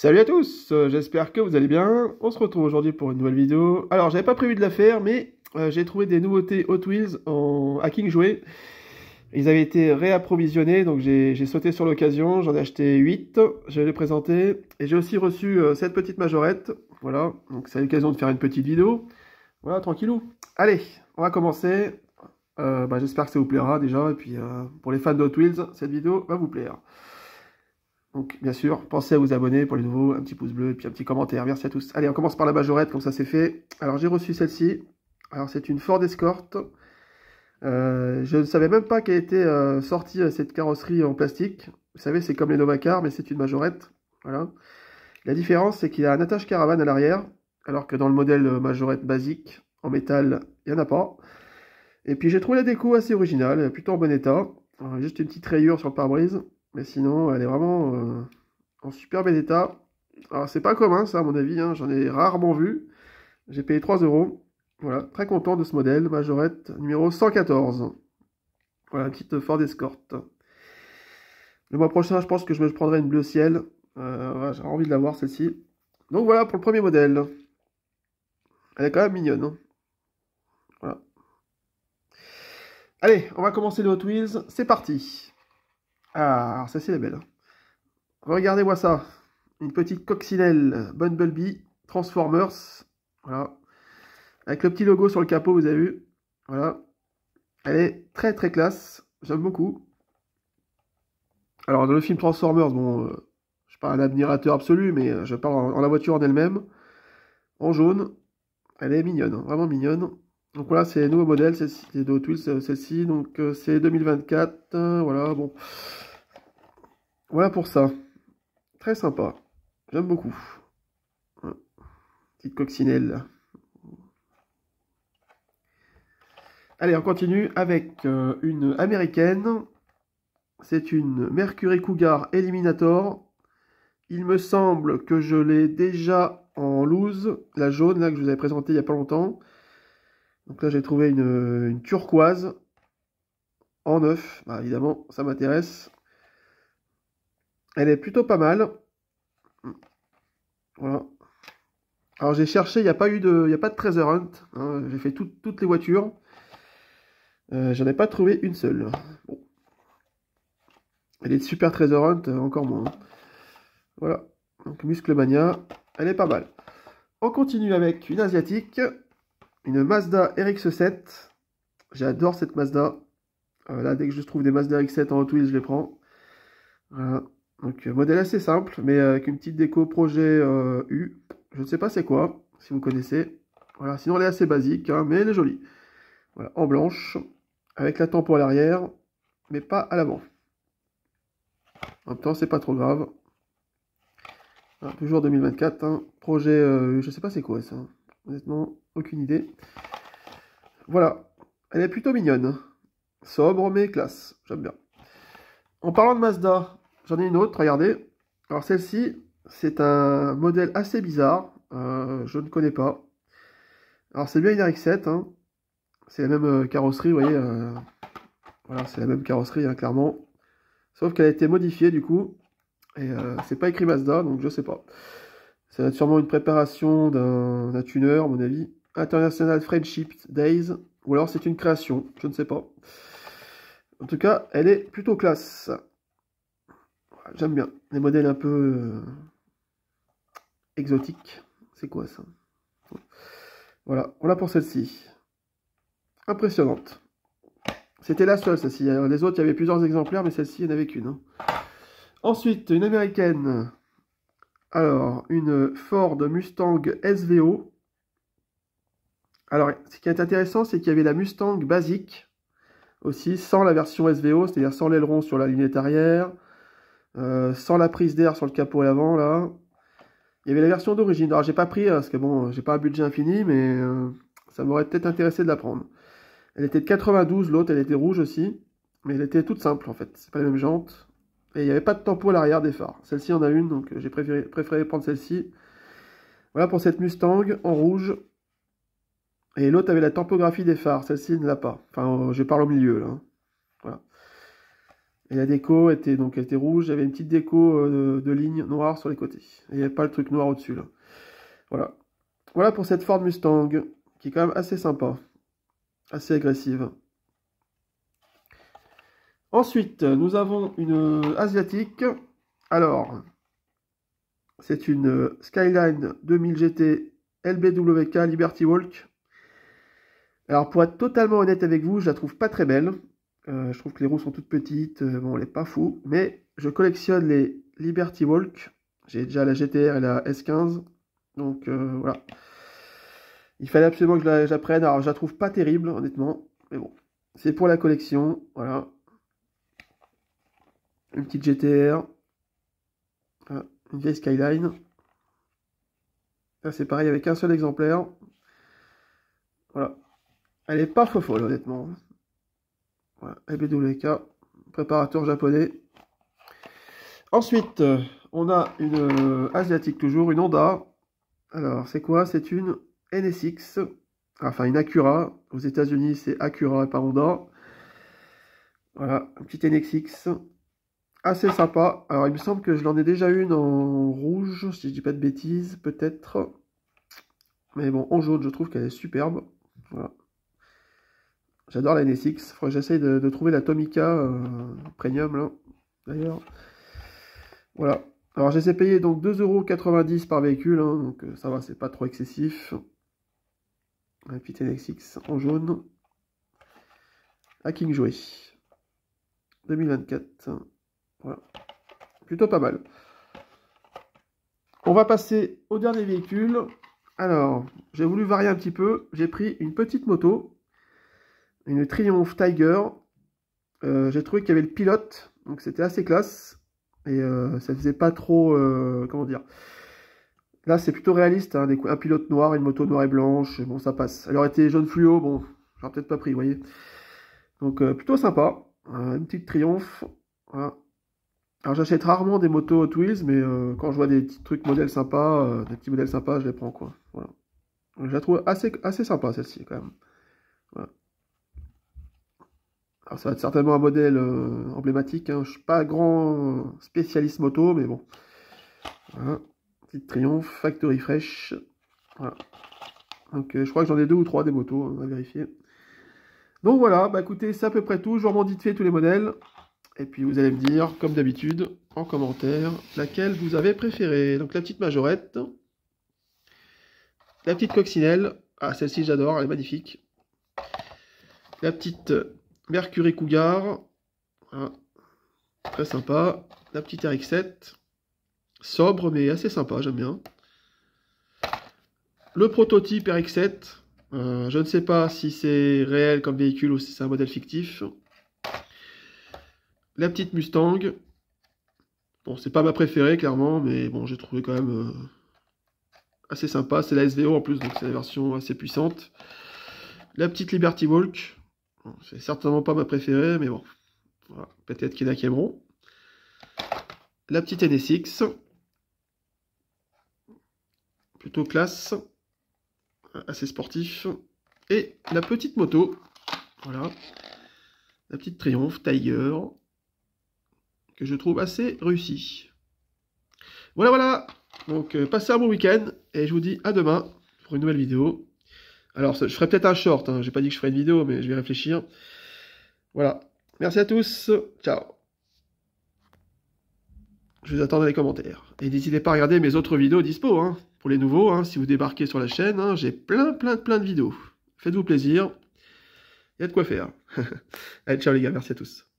Salut à tous, euh, j'espère que vous allez bien. On se retrouve aujourd'hui pour une nouvelle vidéo. Alors, j'avais pas prévu de la faire, mais euh, j'ai trouvé des nouveautés Hot Wheels en hacking joué. Ils avaient été réapprovisionnés, donc j'ai sauté sur l'occasion. J'en ai acheté 8, je vais les présenter Et j'ai aussi reçu euh, cette petite majorette. Voilà, donc c'est l'occasion de faire une petite vidéo. Voilà, tranquillou. Allez, on va commencer. Bah, j'espère que ça vous plaira déjà. Et puis, pour les fans de Wheels, cette vidéo va vous plaire. Donc, bien sûr, pensez à vous abonner pour les nouveaux, un petit pouce bleu, et puis un petit commentaire. Merci à tous. Allez, on commence par la majorette, comme ça c'est fait. Alors, j'ai reçu celle-ci. Alors, c'est une Ford Escort. Euh, je ne savais même pas qu'elle était été euh, sortie euh, cette carrosserie en plastique. Vous savez, c'est comme les Car mais c'est une majorette. Voilà. La différence, c'est qu'il y a un attache caravane à l'arrière, alors que dans le modèle majorette basique, en métal, il n'y en a pas. Et puis j'ai trouvé la déco assez originale, plutôt en bon état. juste une petite rayure sur le pare-brise. Mais sinon, elle est vraiment euh, en super bel état. Alors, c'est pas commun, ça, à mon avis. Hein. J'en ai rarement vu. J'ai payé 3 euros. Voilà, très content de ce modèle. Majorette numéro 114. Voilà, petite Ford Escort. Le mois prochain, je pense que je me prendrai une bleu ciel. Euh, j'aurais J'ai envie de la voir, celle-ci. Donc voilà pour le premier modèle. Elle est quand même mignonne. Hein. Voilà. Allez, on va commencer le Hot Wheels. C'est parti ah, ça c'est la belle. Hein. Regardez-moi ça. Une petite coccinelle Bumblebee Transformers. Voilà. Avec le petit logo sur le capot, vous avez vu. Voilà. Elle est très très classe. J'aime beaucoup. Alors dans le film Transformers, bon, euh, je ne suis pas un admirateur absolu, mais euh, je parle en, la voiture en elle-même. En jaune. Elle est mignonne, hein, vraiment mignonne. Donc voilà, c'est nouveau modèle, c'est de Wheels, euh, celle-ci. Donc euh, c'est 2024. Euh, voilà, bon. Voilà pour ça. Très sympa. J'aime beaucoup. Petite coccinelle. Allez, on continue avec une américaine. C'est une Mercury Cougar Eliminator. Il me semble que je l'ai déjà en loose, la jaune, là, que je vous avais présentée il n'y a pas longtemps. Donc là, j'ai trouvé une, euh, turquoise en neuf. Bah, évidemment, ça m'intéresse. Elle est plutôt pas mal. Voilà. Alors j'ai cherché, il n'y a pas eu de, il a pas de treasure hunt. Hein. j'ai fait toutes les voitures. Je euh, J'en ai pas trouvé une seule. Elle est de super treasure hunt, euh, encore moins. Hein. Voilà. Donc muscle mania, elle est pas mal. On continue avec une asiatique une Mazda RX-7. J'adore cette Mazda. Euh, là, dès que je trouve des Mazda RX-7 en Hot je les prends. Voilà. Donc, euh, modèle assez simple, mais euh, avec une petite déco projet U. Je ne sais pas c'est quoi, si vous connaissez. Voilà, sinon elle est assez basique, hein, mais elle est jolie. Voilà, en blanche, avec la tampon à l'arrière, mais pas à l'avant. En même temps, c'est pas trop grave. toujours 2024, hein. projet projet, je ne sais pas c'est quoi ça, honnêtement aucune idée. Voilà, elle est plutôt mignonne. Hein. Sobre mais classe, j'aime bien. En parlant de Mazda, j'en ai une autre, regardez. Alors celle-ci, c'est un modèle assez bizarre, euh, je ne connais pas. Alors c'est bien une RX-7, hein. c'est la même euh, carrosserie, vous voyez. Euh, voilà, c'est la même carrosserie, hein, clairement. Sauf qu'elle a été modifiée du coup, et c'est pas écrit Mazda, donc je ne sais pas. Ça être sûrement une préparation d'un un tuner, à mon avis. International Friendship Days, ou alors c'est une création, je ne sais pas. En tout cas, elle est plutôt classe. J'aime bien. Les modèles un peu euh, exotiques. C'est quoi ça Voilà, on voilà pour celle-ci. Impressionnante. C'était la seule, celle-ci. Euh, les autres, il y avait plusieurs exemplaires, mais celle-ci, il n'y en avait qu'une. Hein. Ensuite, une américaine. Alors, une Ford Mustang SVO alors, ce qui est intéressant, c'est qu'il y avait la Mustang basique aussi, sans la version SVO, c'est-à-dire sans l'aileron sur la lunette arrière, euh, sans la prise d'air sur le capot et l'avant là. Il y avait la version d'origine. Alors, j'ai pas pris, parce que bon, j'ai pas un budget infini, mais euh, ça m'aurait peut-être intéressé de la prendre. Elle était de 92, l'autre, elle était rouge aussi, mais elle était toute simple, en fait. C'est pas la même jante. Et il n'y avait pas de tampon à l'arrière des phares. Celle-ci en a une, donc euh, j'ai préféré, préféré prendre celle-ci. Voilà pour cette Mustang en rouge. Et l'autre avait la topographie des phares, celle-ci ne l'a pas. Enfin, euh, je parle au milieu, là. Hein. Voilà. Et la déco était donc était rouge, il y avait une petite déco euh, de lignes noires sur les côtés. Et il n'y avait pas le truc noir au-dessus, Voilà. Voilà pour cette Ford Mustang, qui est quand même assez sympa. Assez agressive. Ensuite, nous avons une asiatique. Alors, c'est une Skyline 2000 GT LBWK Liberty Walk. Alors pour être totalement honnête avec vous, je la trouve pas très belle. Euh, je trouve que les roues sont toutes petites, euh, bon, elle est pas fou, mais je collectionne les Liberty Walk. J'ai déjà la GTR et la S15, donc euh, voilà. Il fallait absolument que j'apprenne, alors je la trouve pas terrible, honnêtement, mais bon, c'est pour la collection, voilà. Une petite GTR, une vieille Skyline. Là, c'est pareil avec un seul exemplaire. Voilà, elle est pas folle honnêtement. Voilà, préparateur japonais. Ensuite, euh, on a une euh, asiatique toujours, une Honda. Alors, c'est quoi C'est une NSX, enfin une Acura. Aux États-Unis, c'est Acura et pas Honda. Voilà, petite NSX. Assez sympa. Alors, il me semble que je l'en ai déjà une en rouge, si je dis pas de bêtises, peut-être. Mais bon, en jaune, je trouve qu'elle est superbe. Voilà. J'adore la NSX. Faudrait j'essaye de, trouver la Tomica euh, Premium, là. D'ailleurs. Voilà. Alors, j'ai payé donc 2,90€ par véhicule. Hein, donc, euh, ça va, c'est pas trop excessif. La petite NSX en jaune. King Jouet. 2024. Voilà. Plutôt pas mal. On va passer au dernier véhicule. Alors, j'ai voulu varier un petit peu. J'ai pris une petite moto une Triumph Tiger. Euh, j'ai trouvé qu'il y avait le pilote, donc c'était assez classe. Et euh, ça faisait pas trop, euh, comment dire. Là, c'est plutôt réaliste, hein, un pilote noir, une moto noire et blanche, bon, ça passe. Alors aurait été jaune fluo, bon, j'aurais peut-être pas pris, vous voyez. Donc, plutôt sympa, une petite triomphe Alors, j'achète rarement des motos Hot mais quand je vois des petits trucs modèles sympas, des petits modèles sympas, je les prends, quoi. Voilà. Je la trouve assez, assez sympa, celle-ci, quand même. Alors, ça va être certainement un modèle euh, emblématique. Hein. Je ne suis pas grand spécialiste moto, mais bon. Petite triomphe, factory fresh. Donc euh, je crois que j'en ai deux ou trois des motos, on hein, va vérifier. Donc voilà, bah écoutez, c'est à peu près tout. Je vous de fait tous les modèles. Et puis vous allez me dire, comme d'habitude, en commentaire, laquelle vous avez préférée. Donc la petite majorette. La petite coccinelle. Ah, celle-ci j'adore, elle est magnifique. La petite Mercury Cougar. Ah, très sympa. La petite RX7. Sobre, mais assez sympa, j'aime bien. Le prototype RX7. Euh, je ne sais pas si c'est réel comme véhicule ou si c'est un modèle fictif. La petite Mustang. Bon, c'est pas ma préférée, clairement, mais bon, j'ai trouvé quand même euh, assez sympa. C'est la SVO en plus, donc c'est la version assez puissante. La petite Liberty Walk c'est certainement pas ma préférée, mais bon. Peut-être qu'il y en a qui aimeront. La petite NSX. Plutôt classe. Assez sportif. Et la petite moto. Voilà. La petite Triumph Tiger. Que je trouve assez réussie. Voilà, voilà. Donc, euh, passez un bon week-end. Et je vous dis à demain pour une nouvelle vidéo. Alors, je ferai peut-être un short, je hein. j'ai pas dit que je ferai une vidéo, mais je vais réfléchir. Voilà. Merci à tous, ciao. Je vous attends dans les commentaires. Et n'hésitez pas à regarder mes autres vidéos dispo, hein. Pour les nouveaux, hein, si vous débarquez sur la chaîne, j'ai plein, plein, plein de vidéos. Faites-vous plaisir. Il y a de quoi faire. Allez, ciao les gars, merci à tous.